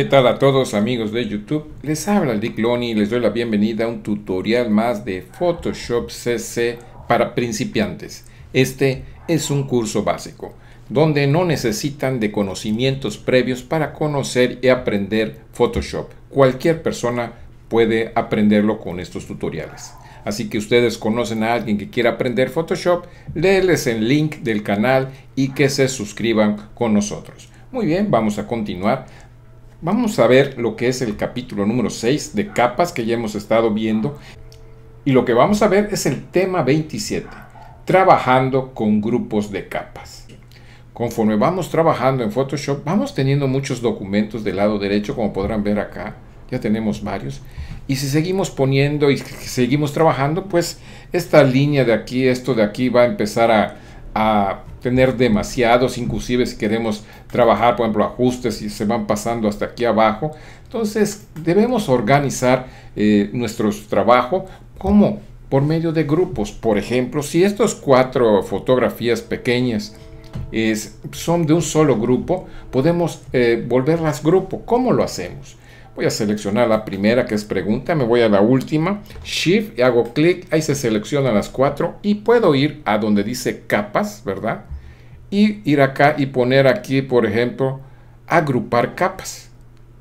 ¿Qué tal a todos amigos de YouTube? Les habla Dick Lonnie y les doy la bienvenida a un tutorial más de Photoshop CC para principiantes. Este es un curso básico, donde no necesitan de conocimientos previos para conocer y aprender Photoshop. Cualquier persona puede aprenderlo con estos tutoriales. Así que ustedes conocen a alguien que quiera aprender Photoshop, léeles el link del canal y que se suscriban con nosotros. Muy bien, vamos a continuar. Vamos a ver lo que es el capítulo número 6 de capas que ya hemos estado viendo y lo que vamos a ver es el tema 27, trabajando con grupos de capas. Conforme vamos trabajando en Photoshop, vamos teniendo muchos documentos del lado derecho, como podrán ver acá, ya tenemos varios. Y si seguimos poniendo y seguimos trabajando, pues esta línea de aquí, esto de aquí va a empezar a, a tener demasiados, inclusive si queremos trabajar, por ejemplo, ajustes y se van pasando hasta aquí abajo. Entonces debemos organizar eh, nuestro trabajo como por medio de grupos. Por ejemplo, si estas cuatro fotografías pequeñas son de un solo grupo, podemos eh, volverlas grupo. ¿Cómo lo hacemos? Voy a seleccionar la primera que es pregunta, me voy a la última, Shift y hago clic, ahí se seleccionan las cuatro y puedo ir a donde dice capas, ¿verdad? Y ir acá y poner aquí, por ejemplo, agrupar capas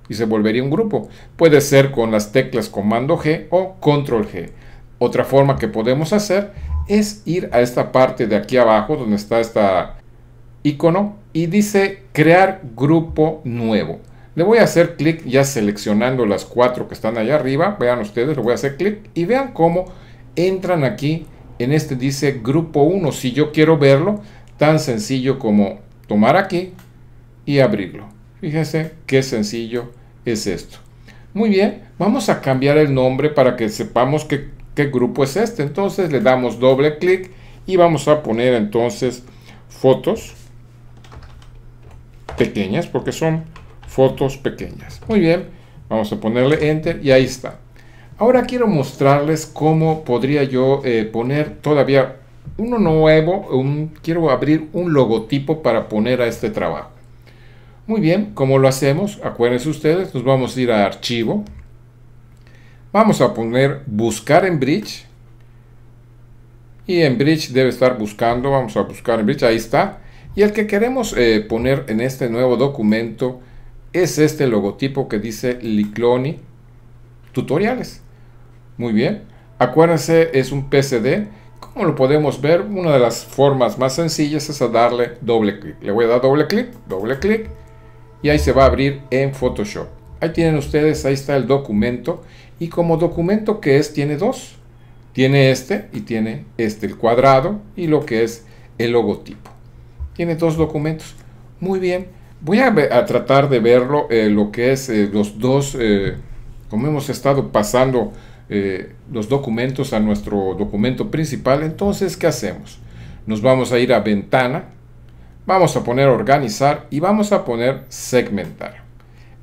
y se volvería un grupo. Puede ser con las teclas comando G o control G. Otra forma que podemos hacer es ir a esta parte de aquí abajo donde está esta icono y dice crear grupo nuevo. Le voy a hacer clic ya seleccionando las cuatro que están allá arriba. Vean ustedes, le voy a hacer clic y vean cómo entran aquí en este dice grupo 1. Si yo quiero verlo, tan sencillo como tomar aquí y abrirlo. Fíjense qué sencillo es esto. Muy bien, vamos a cambiar el nombre para que sepamos qué, qué grupo es este. Entonces le damos doble clic y vamos a poner entonces fotos pequeñas porque son fotos pequeñas. Muy bien, vamos a ponerle Enter y ahí está. Ahora quiero mostrarles cómo podría yo eh, poner todavía uno nuevo, quiero abrir un logotipo para poner a este trabajo. Muy bien, ¿cómo lo hacemos? Acuérdense ustedes, nos vamos a ir a archivo. Vamos a poner buscar en Bridge. Y en Bridge debe estar buscando, vamos a buscar en Bridge, ahí está. Y el que queremos eh, poner en este nuevo documento es este logotipo que dice Licloni Tutoriales. Muy bien. Acuérdense, es un PCD. Como lo podemos ver, una de las formas más sencillas es a darle doble clic. Le voy a dar doble clic, doble clic, y ahí se va a abrir en Photoshop. Ahí tienen ustedes, ahí está el documento. Y como documento que es, tiene dos. Tiene este y tiene este, el cuadrado y lo que es el logotipo. Tiene dos documentos. Muy bien. Voy a, tratar de verlo, eh, lo que es eh, los dos, eh, como hemos estado pasando los documentos a nuestro documento principal, entonces, ¿qué hacemos? Nos vamos a ir a ventana, vamos a poner organizar y vamos a poner segmentar.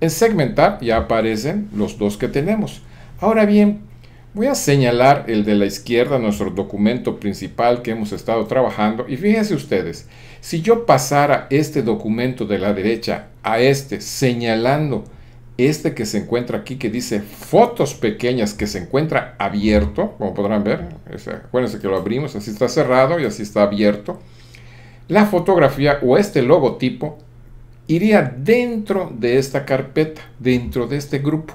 En segmentar ya aparecen los dos que tenemos. Ahora bien, Voy a señalar el de la izquierda, nuestro documento principal que hemos estado trabajando. Y fíjense ustedes, si yo pasara este documento de la derecha a este, señalando este que se encuentra aquí, que dice fotos pequeñas, que se encuentra abierto, como podrán ver, acuérdense que lo abrimos, así está cerrado y así está abierto, la fotografía o este logotipo iría dentro de esta carpeta, dentro de este grupo.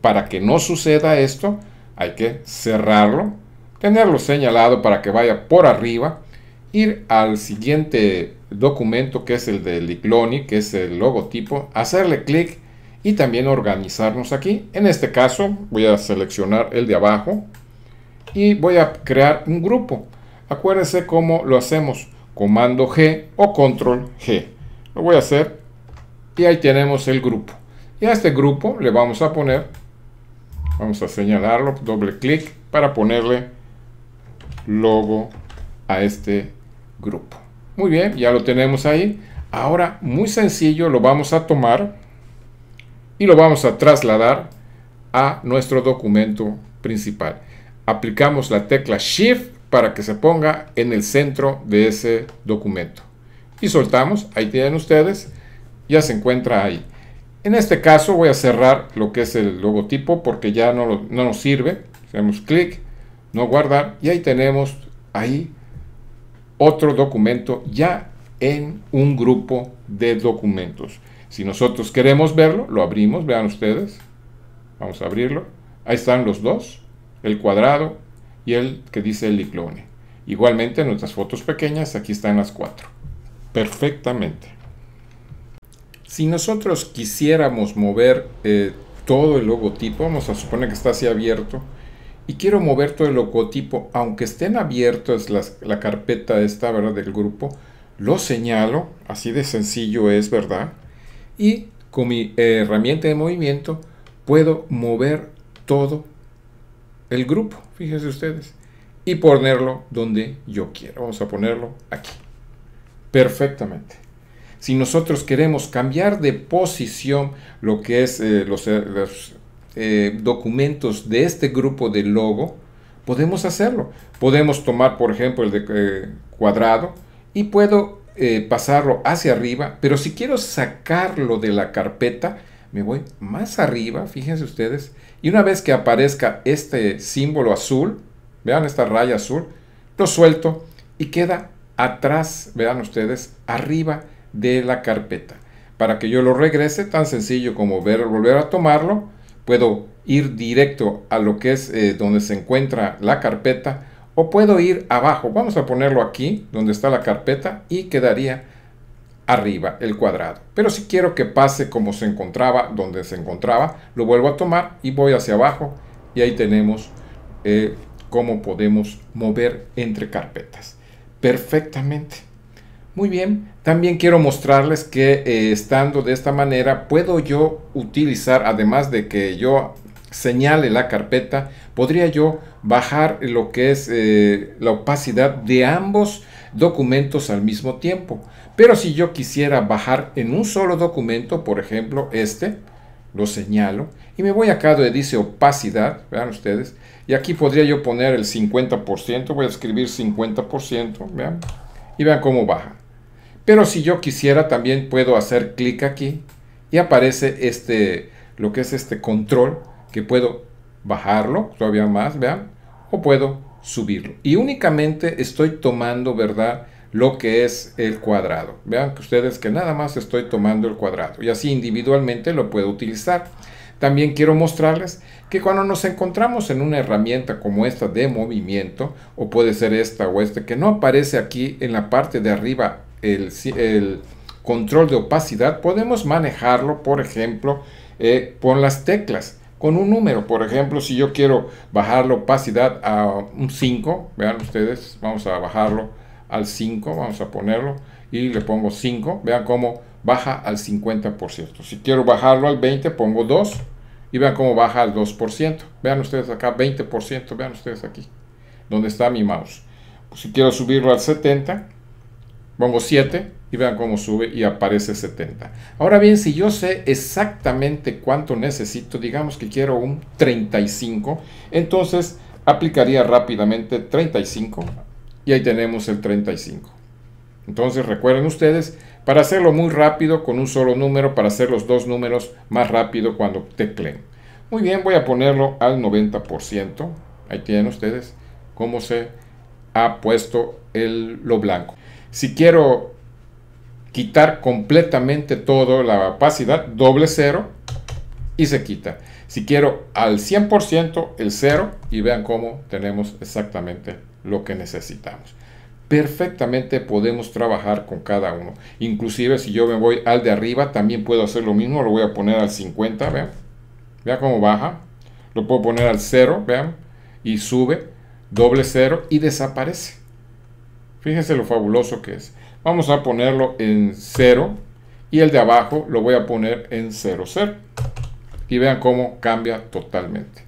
Para que no suceda esto, hay que cerrarlo, tenerlo señalado para que vaya por arriba, ir al siguiente documento que es el de Icloni, que es el logotipo, hacerle clic y también organizarnos aquí. En este caso voy a seleccionar el de abajo y voy a crear un grupo. Acuérdense cómo lo hacemos, comando G o control G. Lo voy a hacer y ahí tenemos el grupo. Y a este grupo le vamos a poner, vamos a señalarlo, doble clic para ponerle logo a este grupo. Muy bien, ya lo tenemos ahí. Ahora, muy sencillo, lo vamos a tomar y lo vamos a trasladar a nuestro documento principal. Aplicamos la tecla Shift para que se ponga en el centro de ese documento. Y soltamos, ahí tienen ustedes, ya se encuentra ahí. En este caso voy a cerrar lo que es el logotipo porque ya no, nos sirve. Hacemos clic, no guardar y ahí tenemos ahí otro documento ya en un grupo de documentos. Si nosotros queremos verlo, lo abrimos, vean ustedes. Vamos a abrirlo. Ahí están los dos, el cuadrado y el que dice el iclone. Igualmente nuestras fotos pequeñas, aquí están las cuatro. Perfectamente. Si nosotros quisiéramos mover eh, todo el logotipo, vamos a suponer que está así abierto, y quiero mover todo el logotipo, aunque estén abiertos las, la carpeta esta, ¿verdad? Del grupo, lo señalo, así de sencillo es, ¿verdad? Y con mi herramienta de movimiento puedo mover todo el grupo, fíjense ustedes, y ponerlo donde yo quiero. Vamos a ponerlo aquí, perfectamente. Si nosotros queremos cambiar de posición lo que es eh, los eh, eh, documentos de este grupo de logo, podemos hacerlo. Podemos tomar, por ejemplo, el de eh, cuadrado y puedo eh, pasarlo hacia arriba, pero si quiero sacarlo de la carpeta, me voy más arriba, fíjense ustedes, y una vez que aparezca este símbolo azul, vean esta raya azul, lo suelto y queda atrás, vean ustedes, arriba de la carpeta. Para que yo lo regrese, tan sencillo como ver, volver a tomarlo, Puedo ir directo a lo que es eh, donde se encuentra la carpeta o puedo ir abajo. Vamos a ponerlo aquí donde está la carpeta y quedaría arriba el cuadrado. Pero si quiero que pase como se encontraba, donde se encontraba, lo vuelvo a tomar y voy hacia abajo y ahí tenemos eh, cómo podemos mover entre carpetas perfectamente. Muy bien, también quiero mostrarles que eh, estando de esta manera puedo yo utilizar, además de que yo señale la carpeta, podría yo bajar lo que es eh, la opacidad de ambos documentos al mismo tiempo. Pero si yo quisiera bajar en un solo documento, por ejemplo este, lo señalo y me voy acá donde dice opacidad, vean ustedes, y aquí podría yo poner el 50%, voy a escribir 50%, vean, y vean cómo baja. Pero si yo quisiera también puedo hacer clic aquí y aparece este, lo que es este control, que puedo bajarlo todavía más, vean, o puedo subirlo. Y únicamente estoy tomando, ¿verdad? Lo que es el cuadrado. Vean que ustedes que nada más estoy tomando el cuadrado y así individualmente lo puedo utilizar. También quiero mostrarles que cuando nos encontramos en una herramienta como esta de movimiento, o puede ser esta o esta, que no aparece aquí en la parte de arriba el, control de opacidad podemos manejarlo, por ejemplo, eh, con las teclas, con un número. Por ejemplo, si yo quiero bajar la opacidad a un 5, vean ustedes, vamos a bajarlo al 5, vamos a ponerlo y le pongo 5, vean cómo baja al 50%. Si quiero bajarlo al 20, pongo 2 y vean cómo baja al 2%. Vean ustedes acá, 20%, vean ustedes aquí, donde está mi mouse. si quiero subirlo al 70, Pongo 7 y vean cómo sube y aparece 70. Ahora bien, si yo sé exactamente cuánto necesito, digamos que quiero un 35, entonces aplicaría rápidamente 35 y ahí tenemos el 35. Entonces recuerden ustedes, para hacerlo muy rápido con un solo número, para hacer los dos números más rápido cuando tecleen. Muy bien, voy a ponerlo al 90%. Ahí tienen ustedes cómo se ha puesto el, lo blanco. Si quiero quitar completamente todo la opacidad, doble cero y se quita. Si quiero al 100% el cero y vean cómo tenemos exactamente lo que necesitamos. Perfectamente podemos trabajar con cada uno. Inclusive si yo me voy al de arriba también puedo hacer lo mismo. Lo voy a poner al 50, vean. Vean cómo baja. Lo puedo poner al cero, vean. Y sube, doble cero y desaparece. Fíjense lo fabuloso que es. Vamos a ponerlo en 0 y el de abajo lo voy a poner en 00 Y vean cómo cambia totalmente.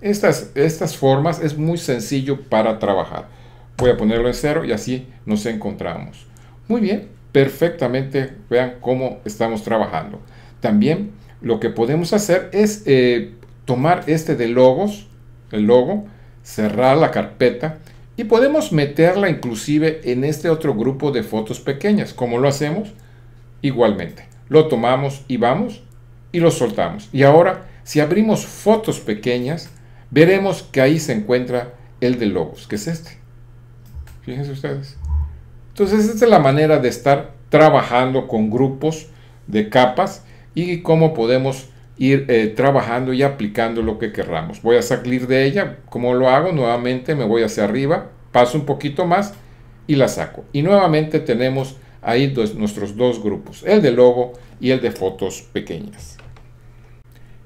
Estas, estas formas es muy sencillo para trabajar. Voy a ponerlo en 0 y así nos encontramos. Muy bien, perfectamente vean cómo estamos trabajando. También lo que podemos hacer es eh, tomar este de logos, el logo, cerrar la carpeta y podemos meterla inclusive en este otro grupo de fotos pequeñas. como lo hacemos? Igualmente. Lo tomamos y vamos y lo soltamos. Y ahora, si abrimos fotos pequeñas, veremos que ahí se encuentra el de logos, que es este. Fíjense ustedes. Entonces, esta es la manera de estar trabajando con grupos de capas y cómo podemos ir eh, trabajando y aplicando lo que querramos. Voy a salir de ella, como lo hago? Nuevamente me voy hacia arriba, paso un poquito más y la saco. Y nuevamente tenemos ahí nuestros dos grupos, el de logo y el de fotos pequeñas.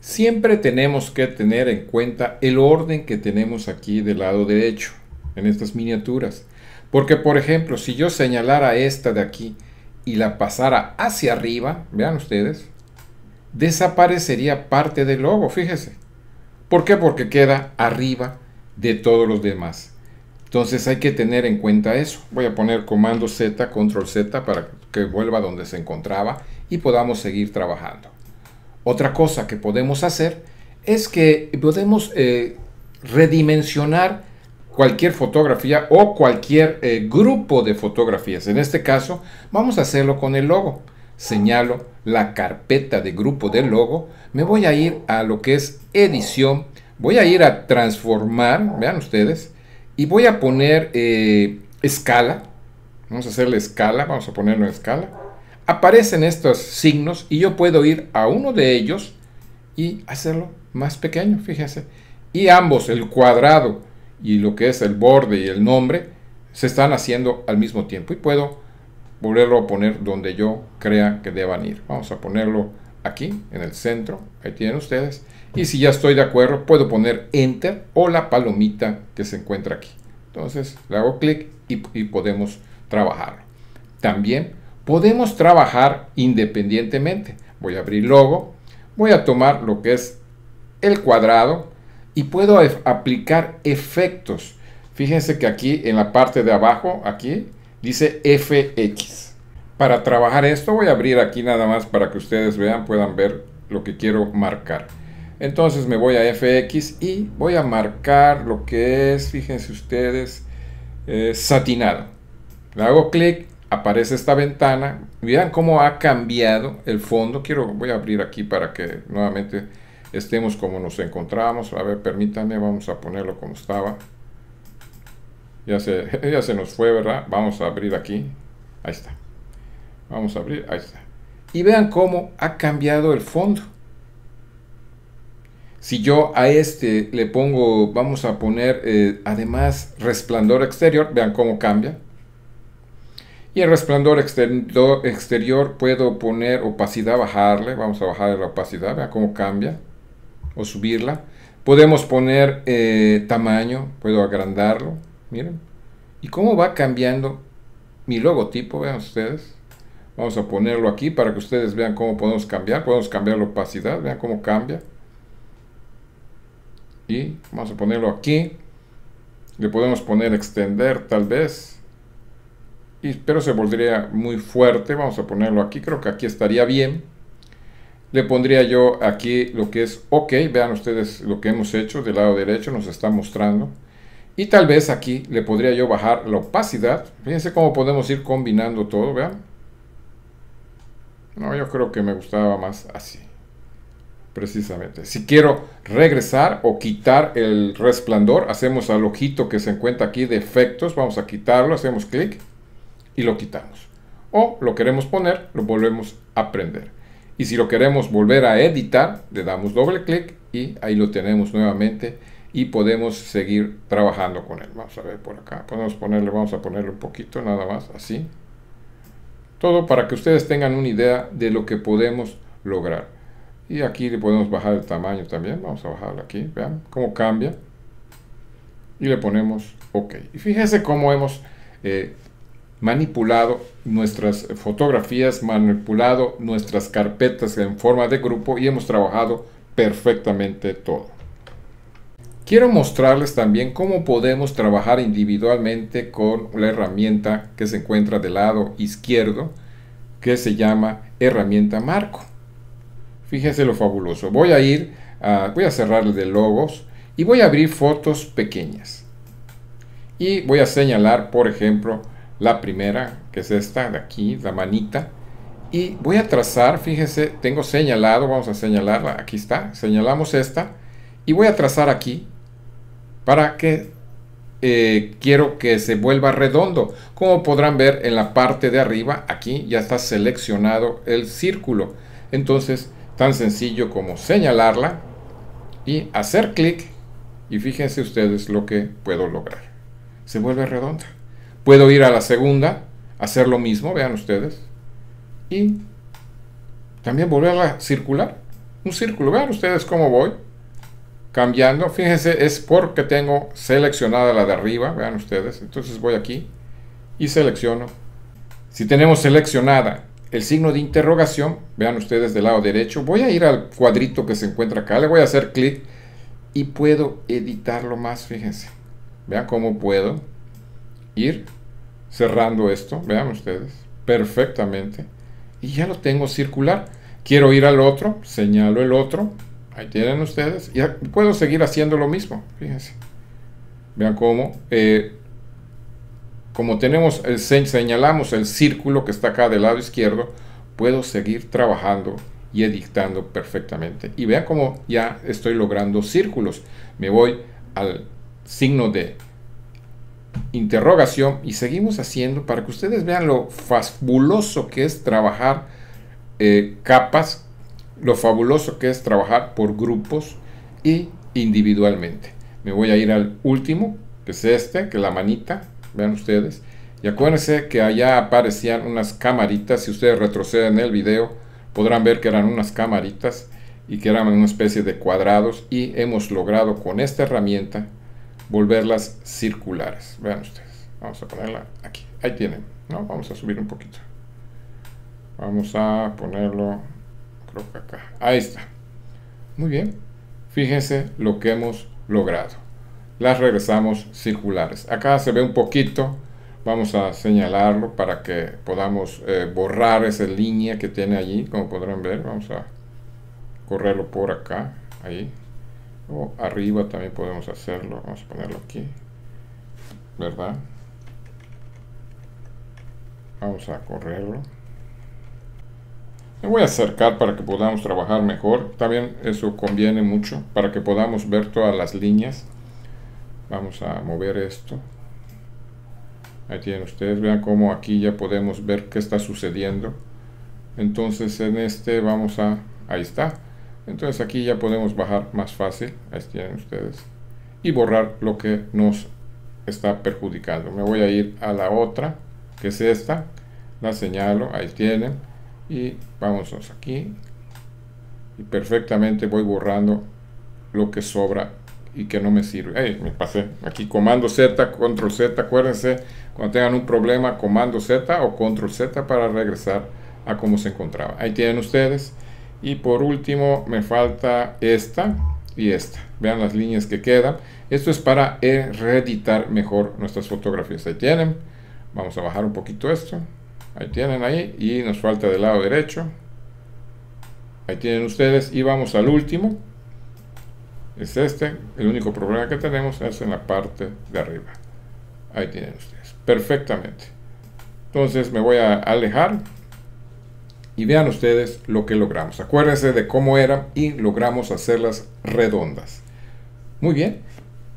Siempre tenemos que tener en cuenta el orden que tenemos aquí del lado derecho, en estas miniaturas. Porque, por ejemplo, si yo señalara esta de aquí y la pasara hacia arriba, vean ustedes, desaparecería parte del logo, fíjese. ¿Por qué? Porque queda arriba de todos los demás. Entonces hay que tener en cuenta eso. Voy a poner comando Z, control Z para que vuelva donde se encontraba y podamos seguir trabajando. Otra cosa que podemos hacer es que podemos eh, redimensionar cualquier fotografía o cualquier eh, grupo de fotografías. En este caso vamos a hacerlo con el logo señalo la carpeta de grupo del logo, me voy a ir a lo que es edición, voy a ir a transformar, vean ustedes, y voy a poner eh, escala, vamos a hacerle escala, vamos a ponerlo en escala, aparecen estos signos y yo puedo ir a uno de ellos y hacerlo más pequeño, fíjense, y ambos, el cuadrado y lo que es el borde y el nombre, se están haciendo al mismo tiempo y puedo volverlo a poner donde yo crea que deban ir. Vamos a ponerlo aquí, en el centro, ahí tienen ustedes. Y si ya estoy de acuerdo, puedo poner Enter o la palomita que se encuentra aquí. Entonces le hago clic y, podemos trabajar. También podemos trabajar independientemente. Voy a abrir logo, voy a tomar lo que es el cuadrado y puedo aplicar efectos. Fíjense que aquí en la parte de abajo, aquí dice FX. Para trabajar esto voy a abrir aquí nada más para que ustedes vean, puedan ver lo que quiero marcar. Entonces me voy a FX y voy a marcar lo que es, fíjense ustedes, eh, satinado. Le hago clic, aparece esta ventana. Vean cómo ha cambiado el fondo. Quiero, voy a abrir aquí para que nuevamente estemos como nos encontramos. A ver, permítanme, vamos a ponerlo como estaba. Ya se, nos fue, ¿verdad? Vamos a abrir aquí. Ahí está. Vamos a abrir, ahí está. Y vean cómo ha cambiado el fondo. Si yo a este le pongo, vamos a poner eh, además resplandor exterior, vean cómo cambia. Y el resplandor exterior, puedo poner opacidad, bajarle, vamos a bajar la opacidad, vean cómo cambia, o subirla. Podemos poner eh, tamaño, puedo agrandarlo, Miren. ¿Y cómo va cambiando mi logotipo? Vean ustedes. Vamos a ponerlo aquí para que ustedes vean cómo podemos cambiar. Podemos cambiar la opacidad. Vean cómo cambia. Y vamos a ponerlo aquí. Le podemos poner extender tal vez. Y, pero se volvería muy fuerte. Vamos a ponerlo aquí. Creo que aquí estaría bien. Le pondría yo aquí lo que es OK. Vean ustedes lo que hemos hecho del lado derecho. Nos está mostrando. Y tal vez aquí le podría yo bajar la opacidad. Fíjense cómo podemos ir combinando todo, vean. No, yo creo que me gustaba más así. Precisamente. Si quiero regresar o quitar el resplandor, hacemos al ojito que se encuentra aquí de efectos. Vamos a quitarlo, hacemos clic y lo quitamos. O lo queremos poner, lo volvemos a prender. Y si lo queremos volver a editar, le damos doble clic y ahí lo tenemos nuevamente y podemos seguir trabajando con él. Vamos a ver por acá. Podemos ponerle, vamos a ponerle un poquito nada más, así. Todo para que ustedes tengan una idea de lo que podemos lograr. Y aquí le podemos bajar el tamaño también. Vamos a bajarlo aquí, vean cómo cambia. Y le ponemos OK. Y fíjense cómo hemos eh, manipulado nuestras fotografías, manipulado nuestras carpetas en forma de grupo y hemos trabajado perfectamente todo. Quiero mostrarles también cómo podemos trabajar individualmente con la herramienta que se encuentra del lado izquierdo, que se llama herramienta marco. fíjese lo fabuloso. Voy a ir, voy a cerrar el de logos y voy a abrir fotos pequeñas. Y voy a señalar, por ejemplo, la primera, que es esta de aquí, la manita. Y voy a trazar, fíjese tengo señalado, vamos a señalarla, aquí está, señalamos esta. Y voy a trazar aquí para que eh, quiero que se vuelva redondo. Como podrán ver en la parte de arriba, aquí ya está seleccionado el círculo. Entonces, tan sencillo como señalarla y hacer clic y fíjense ustedes lo que puedo lograr. Se vuelve redonda. Puedo ir a la segunda, hacer lo mismo, vean ustedes, y también volverla a circular. Un círculo, vean ustedes cómo voy cambiando. Fíjense, es porque tengo seleccionada la de arriba, vean ustedes. Entonces voy aquí y selecciono. Si tenemos seleccionada el signo de interrogación, vean ustedes del lado derecho, voy a ir al cuadrito que se encuentra acá, le voy a hacer clic y puedo editarlo más, fíjense. Vean cómo puedo ir cerrando esto, vean ustedes, perfectamente. Y ya lo tengo circular. Quiero ir al otro, señalo el otro, Ahí tienen ustedes. Y puedo seguir haciendo lo mismo. Fíjense. Vean cómo. Eh, como tenemos el, señalamos el círculo que está acá del lado izquierdo, puedo seguir trabajando y editando perfectamente. Y vean cómo ya estoy logrando círculos. Me voy al signo de interrogación y seguimos haciendo para que ustedes vean lo fabuloso que es trabajar eh, capas lo fabuloso que es trabajar por grupos y individualmente. Me voy a ir al último, que es este, que es la manita, vean ustedes. Y acuérdense que allá aparecían unas camaritas, si ustedes retroceden el video podrán ver que eran unas camaritas y que eran una especie de cuadrados y hemos logrado con esta herramienta volverlas circulares. Vean ustedes, vamos a ponerla aquí, ahí tienen, ¿no? Vamos a subir un poquito. Vamos a ponerlo acá. Ahí está. Muy bien. Fíjense lo que hemos logrado. Las regresamos circulares. Acá se ve un poquito. Vamos a señalarlo para que podamos eh, borrar esa línea que tiene allí. Como podrán ver, vamos a correrlo por acá. Ahí. O arriba también podemos hacerlo. Vamos a ponerlo aquí. ¿Verdad? Vamos a correrlo. Me voy a acercar para que podamos trabajar mejor. También eso conviene mucho para que podamos ver todas las líneas. Vamos a mover esto. Ahí tienen ustedes. Vean cómo aquí ya podemos ver qué está sucediendo. Entonces en este vamos a... Ahí está. Entonces aquí ya podemos bajar más fácil. Ahí tienen ustedes. Y borrar lo que nos está perjudicando. Me voy a ir a la otra, que es esta. La señalo. Ahí tienen y vamos aquí y perfectamente voy borrando lo que sobra y que no me sirve. me pasé. Aquí comando Z, control Z. Acuérdense, cuando tengan un problema, comando Z o control Z para regresar a cómo se encontraba. Ahí tienen ustedes. Y por último, me falta esta y esta. Vean las líneas que quedan. Esto es para reeditar mejor nuestras fotografías. Ahí tienen. Vamos a bajar un poquito esto. Ahí tienen ahí. Y nos falta del lado derecho. Ahí tienen ustedes. Y vamos al último. Es este. El único problema que tenemos es en la parte de arriba. Ahí tienen ustedes. Perfectamente. Entonces me voy a alejar. Y vean ustedes lo que logramos. Acuérdense de cómo era y logramos hacerlas redondas. Muy bien.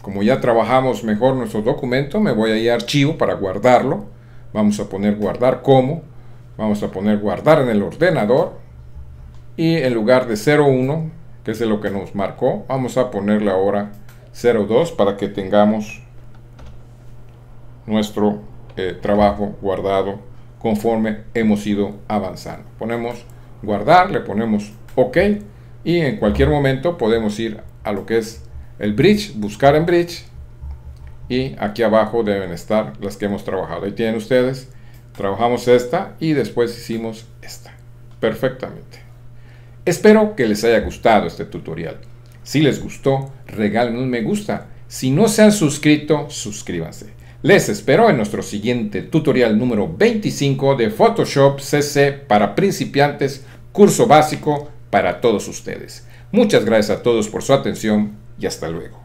Como ya trabajamos mejor nuestro documento, me voy a ir a archivo para guardarlo vamos a poner guardar como, vamos a poner guardar en el ordenador y en lugar de 01, que es lo que nos marcó, vamos a ponerle ahora 02 para que tengamos nuestro eh, trabajo guardado conforme hemos ido avanzando. Ponemos guardar, le ponemos OK y en cualquier momento podemos ir a lo que es el bridge, buscar en bridge y aquí abajo deben estar las que hemos trabajado. Ahí tienen ustedes, trabajamos esta y después hicimos esta, perfectamente. Espero que les haya gustado este tutorial. Si les gustó, regalen un me gusta. Si no se han suscrito, suscríbanse. Les espero en nuestro siguiente tutorial número 25 de Photoshop CC para principiantes, curso básico para todos ustedes. Muchas gracias a todos por su atención y hasta luego.